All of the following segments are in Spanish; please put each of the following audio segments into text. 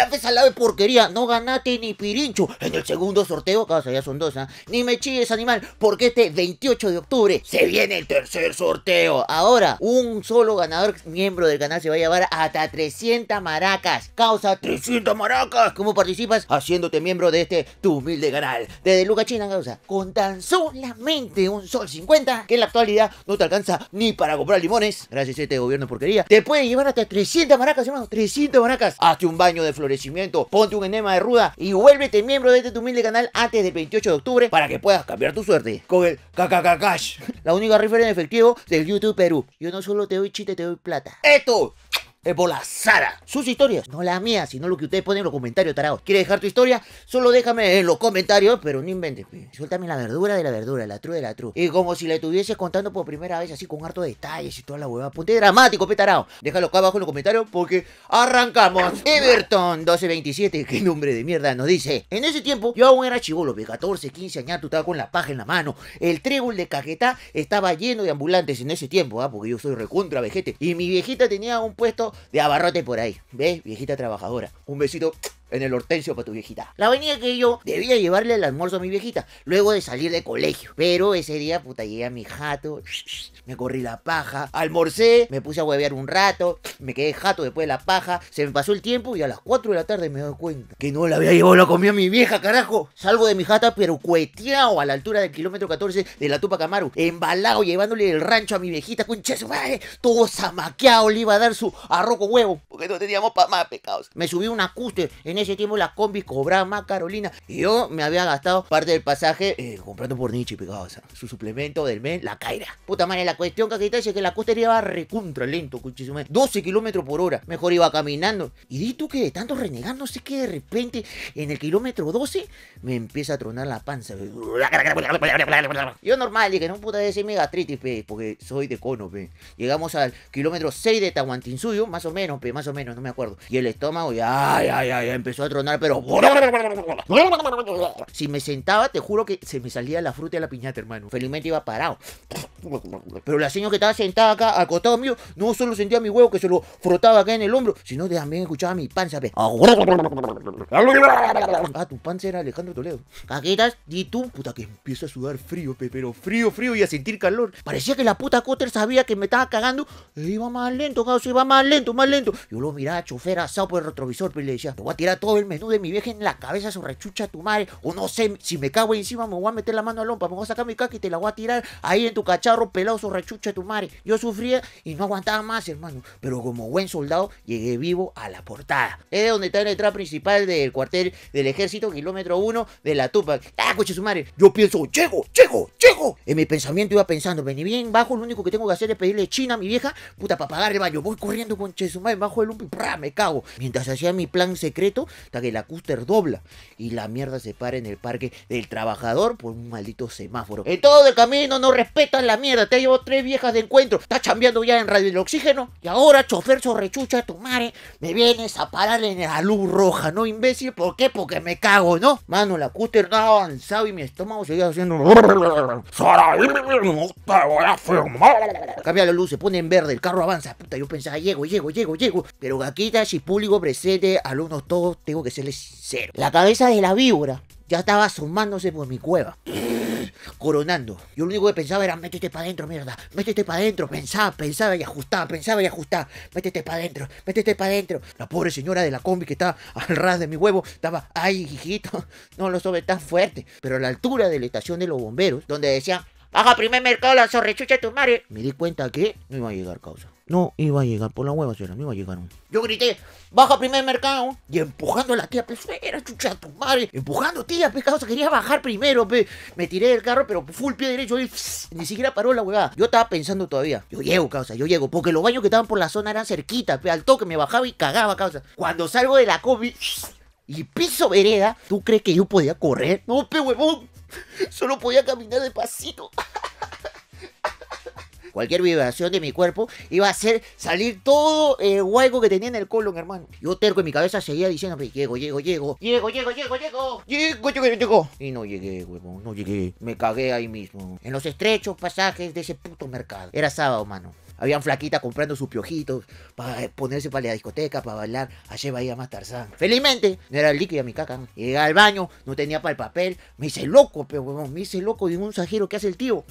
la fe al de porquería. No ganaste ni pirincho. En el segundo sorteo, causa ya son dos, ¿ah? Ni me chilles, animal, porque este 28 de octubre se viene el tercer sorteo. Ahora, un solo ganador, miembro del canal, se va a llevar hasta 300 maracas. Causa 300 maracas. ¿Cómo participas? Haciéndote miembro de este tu humilde canal. Desde Luca China, causa, con tan solamente un sol 50, que en la actualidad no te alcanza ni para comprar limones. Gracias a este gobierno de porquería. Te puede llevar hasta 300 maracas, hermano. 300 maracas. Hasta un baño de flor ponte un enema de ruda y vuélvete miembro de este humilde canal antes del 28 de octubre para que puedas cambiar tu suerte con el cash la única referencia en efectivo del YouTube Perú. Yo no solo te doy chiste, te doy plata. ¡Esto! es por la Sara Sus historias, no la mía, sino lo que ustedes ponen en los comentarios, tarados. ¿Quieres dejar tu historia? Solo déjame en los comentarios, pero no inventes. Pues. Suéltame la verdura de la verdura, la true de la true Y como si la estuviese contando por primera vez, así con harto detalles y toda la huevada. Ponte dramático, petarao. Déjalo acá abajo en los comentarios porque arrancamos. Everton 1227, qué nombre de mierda, nos dice. En ese tiempo yo aún era chivolo, de 14, 15 años, tú estaba con la paja en la mano. El trébol de cajetá estaba lleno de ambulantes en ese tiempo, ¿ah? porque yo soy recontra vejete. Y mi viejita tenía un puesto de abarrote por ahí. ¿Ves? Viejita trabajadora. Un besito en el hortensio para tu viejita. La venía que yo debía llevarle el almuerzo a mi viejita luego de salir de colegio. Pero ese día, puta, llegué a mi jato, me corrí la paja, almorcé, me puse a huevear un rato, me quedé jato después de la paja, se me pasó el tiempo y a las 4 de la tarde me doy cuenta que no la había llevado la comió a mi vieja, carajo. Salgo de mi jata, pero cueteado a la altura del kilómetro 14 de la Tupac Amaru, embalado, llevándole el rancho a mi viejita, con su madre, todo zamaqueado, le iba a dar su arroco huevo, porque no teníamos para más pecados. Me subí un acuste en ese tiempo las combis cobraban más, Carolina. Y yo me había gastado parte del pasaje eh, comprando por Nietzsche, pegado, o su suplemento del mes, la caira. Puta madre, la cuestión que que es que la costería va recontra lento, 12 kilómetros por hora. Mejor iba caminando. Y di tú que de tanto renegar, no sé qué, de repente en el kilómetro 12 me empieza a tronar la panza. Yo normal, dije, no puta de ese gastritis, pe, porque soy de cono, pe. Llegamos al kilómetro 6 de Tahuantinsuyo, más o menos, pe, más o menos, no me acuerdo. Y el estómago ya, ya, ya, ya empezó empezó a tronar, pero... Si me sentaba, te juro que se me salía la fruta de la piñata, hermano. Felizmente iba parado. Pero la señora que estaba sentada acá, acostado mío, no solo sentía mi huevo que se lo frotaba acá en el hombro, sino también escuchaba mi panza, pe. Ah, tu panza era Alejandro Toledo. Caquetas, y tú, puta, que empieza a sudar frío, pero frío, frío y a sentir calor. Parecía que la puta Cotter sabía que me estaba cagando. E iba más lento, iba más lento, más lento. Yo lo miraba, chofer asado por el retrovisor, pero le decía, te voy a tirar todo el menú de mi vieja en la cabeza, su rechucha tu madre. O no sé, si me cago encima, me voy a meter la mano a lompa, me voy a sacar mi caca y te la voy a tirar ahí en tu cacharro pelado, su rechucha tu madre. Yo sufría y no aguantaba más, hermano. Pero como buen soldado, llegué vivo a la portada. Es donde está la entrada principal del cuartel del ejército, kilómetro 1 de la tupa. ¡Ah, coche su Yo pienso, llego, llego, llego. En mi pensamiento iba pensando, vení bien bajo, lo único que tengo que hacer es pedirle china a mi vieja, puta, para pagar el baño. Voy corriendo con Chesumay bajo el lumpi, me cago. Mientras hacía mi plan secreto, hasta que la cúster dobla y la mierda se para en el parque del trabajador por un maldito semáforo. En todo el camino no respetas la mierda, te llevo tres viejas de encuentro, estás chambeando ya en radio el oxígeno y ahora chofer sorrechucha tu madre, me vienes a parar en la luz roja, ¿no, imbécil? ¿Por qué? Porque me cago, ¿no? Mano, la cúster no ha avanzado y mi estómago seguía haciendo... Cambia la luz, se pone en verde, el carro avanza, puta, yo pensaba, llego, llego, llego, llego. Pero Gaquita, público presente, alumnos todos tengo que serle sincero. La cabeza de la víbora ya estaba asomándose por mi cueva. Coronando. Yo lo único que pensaba era, métete para adentro, mierda. Métete para adentro. Pensaba, pensaba y ajustaba, pensaba y ajustaba. Métete para adentro, métete para adentro. La pobre señora de la combi que estaba al ras de mi huevo estaba, ay, hijito, no lo sobe tan fuerte. Pero a la altura de la estación de los bomberos, donde decía, Baja primer mercado la zorrechucha de tu madre. Me di cuenta que no iba a llegar causa. No iba a llegar, por la hueva señora, no iba a llegar. Yo grité, baja primer mercado. Y empujando a la tía, pues era chucha tu madre. Empujando tía, pues causa, quería bajar primero, pe. Me tiré del carro, pero full pie derecho, y, ni siquiera paró la huevada. Yo estaba pensando todavía, yo llego, causa, yo llego. Porque los baños que estaban por la zona eran cerquitas, pe. Al toque me bajaba y cagaba, causa. Cuando salgo de la COVID y piso vereda, ¿tú crees que yo podía correr? No, pe huevón. Solo podía caminar de pasito. Cualquier vibración de mi cuerpo iba a hacer salir todo el hueco que tenía en el colon, hermano. Yo terco en mi cabeza seguía diciendo, llego, llego, llego. Llego, llego, llego, llego. Llego, llego, llego. Y no llegué, huevón, no llegué. Me cagué ahí mismo. En los estrechos pasajes de ese puto mercado. Era sábado, mano. Habían flaquitas comprando sus piojitos para eh, ponerse para la discoteca, para bailar. allí iba a más Tarzán. Felizmente, no era líquida mi caca. Llegué al baño, no tenía para el papel. Me hice loco, pero bueno me hice loco de un sajero que hace el tío.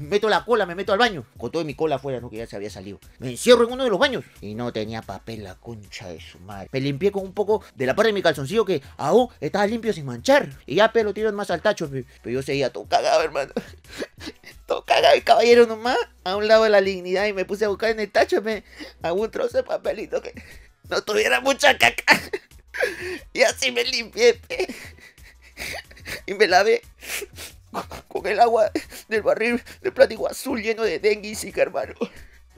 Meto la cola, me meto al baño. Con toda mi cola afuera, no que ya se había salido. Me encierro en uno de los baños y no tenía papel la concha de su madre. Me limpié con un poco de la parte de mi calzoncillo que aún estaba limpio sin manchar. Y ya pelo tiro más al tacho, pero yo seguía todo cagado, hermano. Todo cagado, el caballero nomás, a un lado de la dignidad y me puse puse a buscar en el tacho me, un trozo de papelito que no tuviera mucha caca. Y así me limpié. Y me lavé con, el agua del barril de plástico azul lleno de dengue y zika, hermano.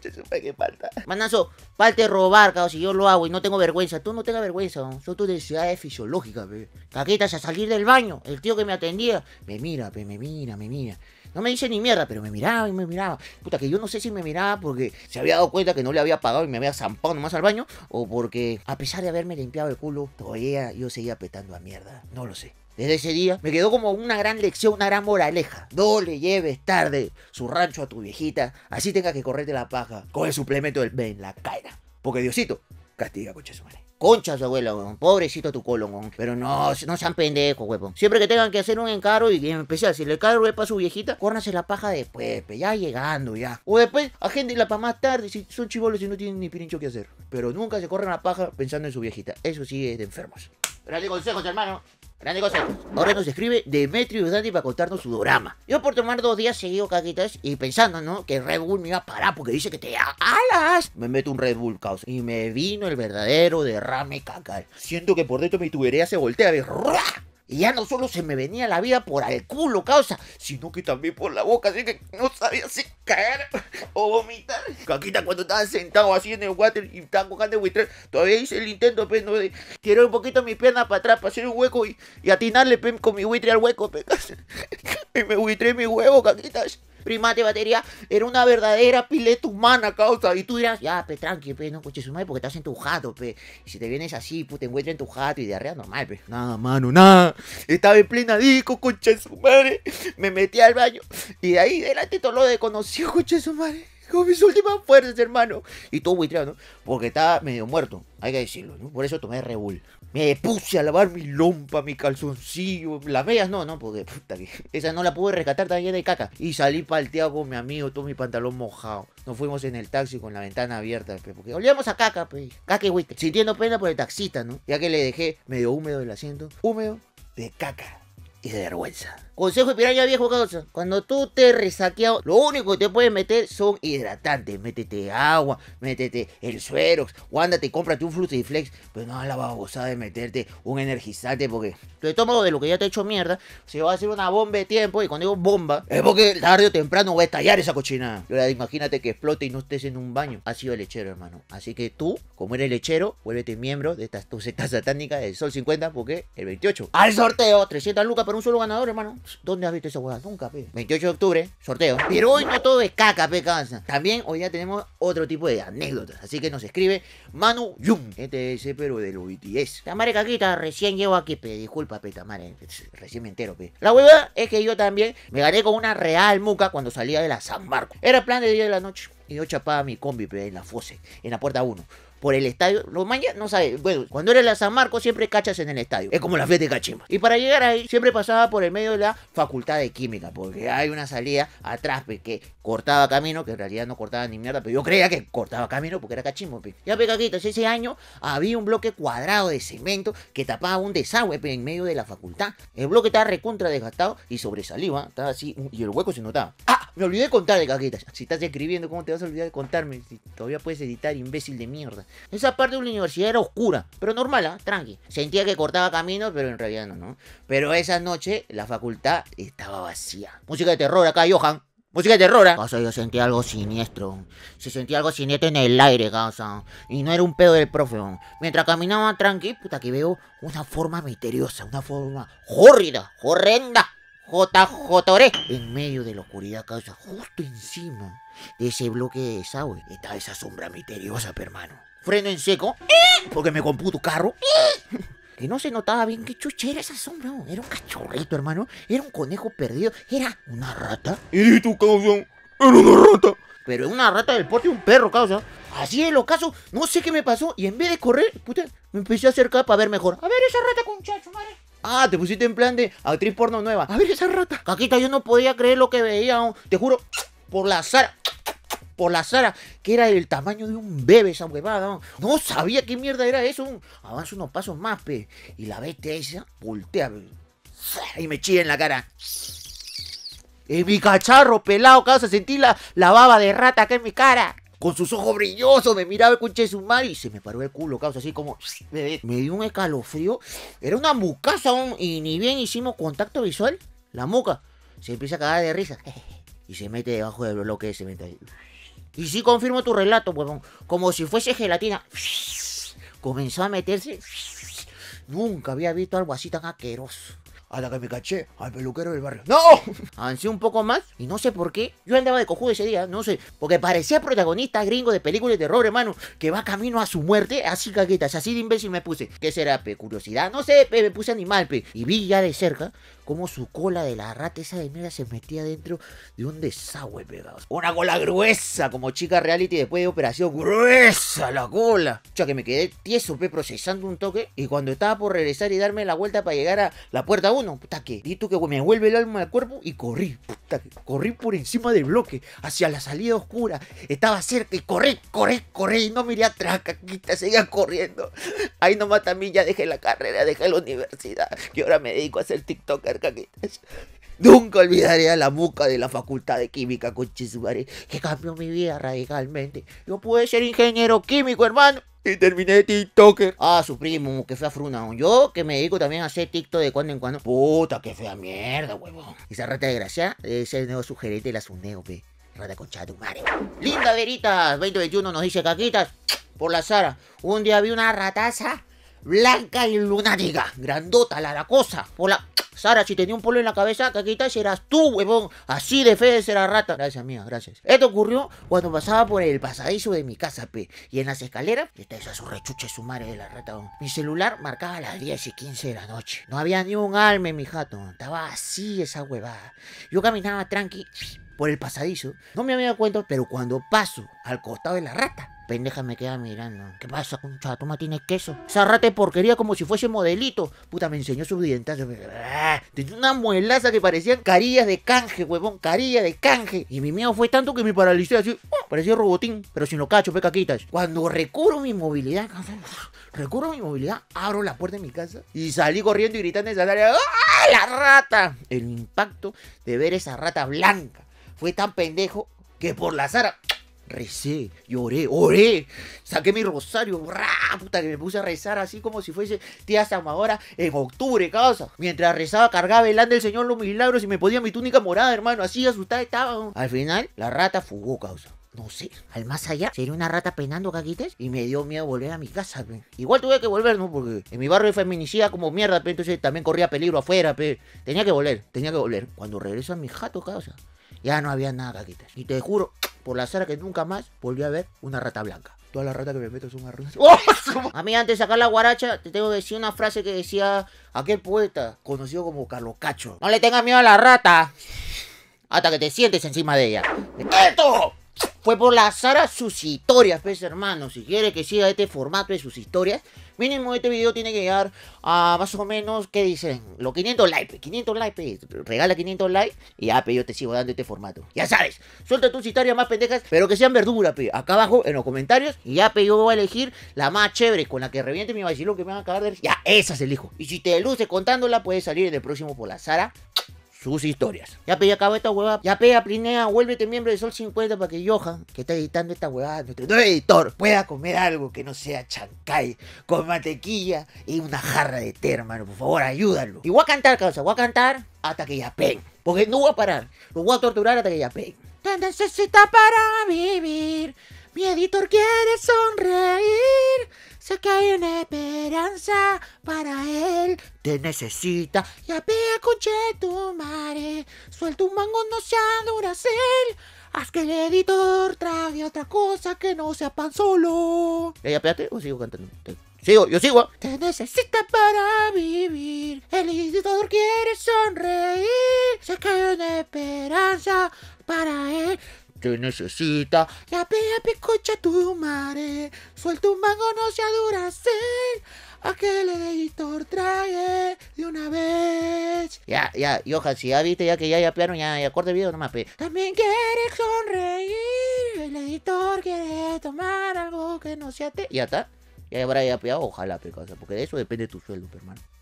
Se supe que falta. Manazo, falte robar, cabrón, si yo lo hago y no tengo vergüenza. Tú no tengas vergüenza, yo son tus necesidades fisiológicas, pe. Caquetas a salir del baño. El tío que me atendía me mira, me mira, me mira. No me dice ni mierda, pero me miraba y me miraba. Puta, que yo no sé si me miraba porque se había dado cuenta que no le había pagado y me había zampado nomás al baño, o porque a pesar de haberme limpiado el culo, todavía yo seguía petando a mierda. No lo sé. Desde ese día me quedó como una gran lección, una gran moraleja. No le lleves tarde su rancho a tu viejita, así tenga que correrte la paja con el suplemento del Ben, la caira. Porque Diosito Castiga, concha su madre. Concha su abuela, weón. Pobrecito tu colon, Pero no, no sean pendejos, weón. Siempre que tengan que hacer un encargo y empezar, si le encargo es para su viejita, córnase la paja después, ya llegando, ya. O después, la para más tarde, si son chivolos y no tienen ni pincho que hacer. Pero nunca se corren la paja pensando en su viejita. Eso sí es de enfermos. Grande consejos, hermano. Grande consejo. Ahora nos escribe Demetrio Dani para contarnos su drama. Yo por tomar dos días seguido caquitas y pensando, ¿no? Que Red Bull me iba a parar porque dice que te alas. Me meto un Red Bull, caos. Y me vino el verdadero derrame cacal. Siento que por dentro mi tubería se voltea. ¡Ruah! Y ya no solo se me venía la vida por el culo, causa, sino que también por la boca, así que no sabía si caer o vomitar. Caquita, cuando estaba sentado así en el water y estaba buscando el todavía hice el intento, pero pues, de tirar un poquito mis piernas para atrás, para hacer un hueco y, atinarle pues, con mi buitre al hueco, pues. Y me buitré mi huevo, caquitas primate batería, era una verdadera pileta humana, causa. Y tú dirás, ya, pe, tranqui, pe, no su madre porque estás en tu jato, pe. Y si te vienes así, pues, te encuentras en tu jato y diarrea normal, pe. Nada, mano, nada. Estaba en plena disco, concha su madre. Me metí al baño. Y de ahí delante todo lo desconocí, concha su madre con mis últimas fuerzas, hermano. Y todo buitreado, ¿no? Porque estaba medio muerto, hay que decirlo, ¿no? Por eso tomé Rebul me puse a lavar mi lompa, mi calzoncillo, las medias no, no, porque puta que esa no la pude rescatar también de caca. Y salí palteado con mi amigo, todo mi pantalón mojado. Nos fuimos en el taxi con la ventana abierta, porque olíamos a caca, pe, caca y Sintiendo pena por el taxista, ¿no? Ya que le dejé medio húmedo el asiento, húmedo de caca de vergüenza. Consejo de piraña viejo, causa. Cuando tú te resaqueado, lo único que te puedes meter son hidratantes. Métete agua, métete el suerox, o y cómprate un Flex, pero no la a gozar de meterte un energizante porque tu estómago de lo que ya te ha hecho mierda se va a hacer una bomba de tiempo y cuando digo bomba es porque tarde o temprano va a estallar esa cochina. Imagínate que explote y no estés en un baño. Ha sido el lechero, hermano. Así que tú, como eres lechero, vuélvete miembro de esta tu secta satánica del Sol 50 porque el 28 al sorteo 300 lucas por un solo ganador, hermano. ¿Dónde has visto esa hueá? Nunca, pe. 28 de octubre, sorteo. Pero hoy no todo es caca, pe, cansa. También hoy ya tenemos otro tipo de anécdotas. Así que nos escribe Manu Yum. Este es pero de los BTS. Tamare Caquita, recién llevo aquí, pe. Disculpa, pe, Tamare. Recién me entero, pe. La hueá es que yo también me gané con una real muca cuando salía de la San Marco. Era plan de 10 de la noche. Y yo chapaba mi combi, pe, en la fosa, en la puerta 1 por el estadio. Los mañas no saben. Bueno, cuando eres la San Marcos siempre cachas en el estadio. Es como la fiesta de Cachimba. Y para llegar ahí siempre pasaba por el medio de la Facultad de Química, porque hay una salida atrás que cortaba camino, que en realidad no cortaba ni mierda, pero yo creía que cortaba camino porque era Cachimbo. Ya pecaquitos, ese año había un bloque cuadrado de cemento que tapaba un desagüe en medio de la facultad. El bloque estaba recontra desgastado y sobresalía, ¿ah? estaba así, y el hueco se notaba. Me olvidé de contar de eh, caquetas. Si estás escribiendo, ¿cómo te vas a olvidar de contarme? Si todavía puedes editar, imbécil de mierda. Esa parte de la universidad era oscura, pero normal, ¿ah? Tranqui. Sentía que cortaba caminos, pero en realidad no, ¿no? Pero esa noche la facultad estaba vacía. Música de terror acá, Johan. Música de terror, ¿eh? ¿ah? Ah, sea, yo sentía algo siniestro. Se sentía algo siniestro en el aire, causa. Y no era un pedo del profe. Mientras caminaba tranqui, puta que veo una forma misteriosa, una forma horrida, horrenda. JJ e. En medio de la oscuridad causa, justo encima de ese bloque de desagüe, está esa sombra misteriosa, hermano. Freno en seco, porque me tu carro. Que no se notaba bien qué chucha era esa sombra. Oh. Era un cachorrito, hermano. Era un conejo perdido. Era una rata. Y tu causa, era una rata. Pero una rata del porte de un perro, causa. Así es lo caso, no sé qué me pasó. Y en vez de correr, puta, me empecé a acercar para ver mejor. A ver esa rata con chacho, madre. Ah, te pusiste en plan de actriz porno nueva. A ver esa rata. Caquita, yo no podía creer lo que veía. Te juro, por la Sara por la Sara, que era el tamaño de un bebé esa huevada. No, sabía qué mierda era eso. Avanza unos pasos más, pe. Y la bestia esa voltea, Y me chilla en la cara. Es mi cacharro pelado, causa. Sentí la, la baba de rata acá en mi cara con sus ojos brillosos, me miraba el conche de su madre y se me paró el culo, causa así como me, dio un escalofrío. Era una mucaza aún, y ni bien hicimos contacto visual, la muca se empieza a cagar de risa y se mete debajo del bloque, de cemento. ahí. Y sí confirmo tu relato, huevón, como si fuese gelatina. Comenzó a meterse. Nunca había visto algo así tan asqueroso la que me caché al peluquero del barrio. ¡No! Avancé un poco más y no sé por qué. Yo andaba de cojudo ese día, no sé. Porque parecía protagonista gringo de películas de terror, hermano. Que va camino a su muerte. Así caguetas, así de imbécil me puse. ¿Qué será, pe? Curiosidad. No sé, pe. Me puse animal, pe. Y vi ya de cerca como su cola de la rata esa de mierda se metía dentro de un desagüe, pegado Una cola gruesa, como chica reality después de operación. ¡Gruesa la cola! sea que me quedé tieso, pe, procesando un toque. Y cuando estaba por regresar y darme la vuelta para llegar a la puerta 1, puta que, di tú que me vuelve el alma al cuerpo y corrí, puta que, corrí por encima del bloque, hacia la salida oscura. Estaba cerca y corrí, corrí, corrí y no miré atrás, caquita, seguía corriendo. Ahí a mí, ya dejé la carrera, dejé la universidad y ahora me dedico a ser TikToker Nunca olvidaré a la muca de la Facultad de Química con Chisubare, que cambió mi vida radicalmente. Yo pude ser ingeniero químico, hermano. Y terminé TikToker. Ah, su primo, que fue a fruna. Yo, que me dedico también a hacer TikTok de cuando en cuando. Puta, que fea mierda, huevón. Esa rata de gracia es el nuevo sugerente de la Suneo, wey. Rata concha de tu madre. Linda Veritas, 2021 nos dice Caquitas. Por la Sara. Un día vi una rataza blanca y lunática, grandota, la, la cosa. Hola, Sara, si tenía un polo en la cabeza, caquita, serás tú, huevón. Así de fe la rata. Gracias, mía, gracias. Esto ocurrió cuando pasaba por el pasadizo de mi casa, pe. Y en las escaleras, esta esa su rechuche su madre de la rata, Mi celular marcaba las 10 y 15 de la noche. No había ni un alma en mi jato, estaba así esa huevada. Yo caminaba tranqui por el pasadizo, no me había dado cuenta, pero cuando paso al costado de la rata, pendeja me queda mirando. ¿Qué pasa, concha? Toma, tienes queso. Esa rata de porquería como si fuese modelito. Puta, me enseñó sus dientes, ah, Tenía una muelaza que parecían carillas de canje, huevón. Carillas de canje. Y mi miedo fue tanto que me paralicé así. ¡oh! Parecía robotín, pero si no cacho, pecaquitas. Cuando recuro mi movilidad, recuro mi movilidad, abro la puerta de mi casa y salí corriendo y gritando en esa área. ¡Ah, la rata! El impacto de ver esa rata blanca fue tan pendejo que por la Sara recé, lloré, oré, saqué mi rosario, ¡ra! puta que me puse a rezar así como si fuese tía Samadora en octubre, causa. Mientras rezaba, cargaba el del Señor los milagros y me podía mi túnica morada, hermano, así asustada estaba. Al final, la rata fugó, causa. No sé, al más allá, sería una rata penando caquites y me dio miedo volver a mi casa, pe. Igual tuve que volver, ¿no? Porque en mi barrio feminicida como mierda, pe, entonces también corría peligro afuera, pe. Tenía que volver, tenía que volver. Cuando regreso a mi jato, causa, ya no había nada caquites. Y te juro, por la sera que nunca más volví a ver una rata blanca. Toda las rata que me meto es una rata. ¡Oh, a mí antes de sacar la guaracha, te tengo que decir una frase que decía aquel poeta conocido como Carlos Cacho. No le tengas miedo a la rata hasta que te sientes encima de ella. ¡Esto! Fue pues, por la Sara sus historias, pues hermano. Si quiere que siga este formato de sus historias, mínimo este video tiene que llegar a más o menos, ¿qué dicen? Los 500 likes, 500 pues, likes, pues, regala 500 likes y ya, pe, yo te sigo dando este formato. Ya sabes, suelta tus historias más pendejas, pero que sean verdura, pe. Acá abajo en los comentarios y ya, pues, yo voy a elegir la más chévere, con la que reviente mi vacilón que me van a acabar de... Ya, esa se elijo. Y si te luce contándola, puedes salir en el próximo por la Sara sus historias. Ya pe, ya esta huevada. Ya pega Plinea, vuélvete miembro de Sol 50 para que Johan, que está editando esta huevada, nuestro nuevo editor, pueda comer algo que no sea chancay, con mantequilla y una jarra de té, hermano. Por favor, ayúdalo. Y voy a cantar, causa, voy a cantar hasta que ya pegue. Porque no voy a parar, lo voy a torturar hasta que ya peguen. Te necesita para vivir, mi editor quiere sonreír. Sé que hay una esperanza para él, te necesita. Ya vea, coche tu mare, suelta un mango, no sea duracel. Haz que el editor trague otra cosa que no sea pan solo. ¿Ya, ya espérate o sigo cantando? Sigo, yo sigo. Te necesita para vivir. El editor quiere sonreír. Sé que hay una esperanza para él te necesita. La pea picocha tu mare, suelta un mango no sea a ser Aquel editor trae de una vez. Ya, ya, ojalá si ya viste, ya que ya, ya piano, ya, ya corte video más. pe. También quiere sonreír, el editor quiere tomar algo que no sea te. Ya está. Ya habrá ya, ojalá, pe, cosa, porque de eso depende tu sueldo, hermano.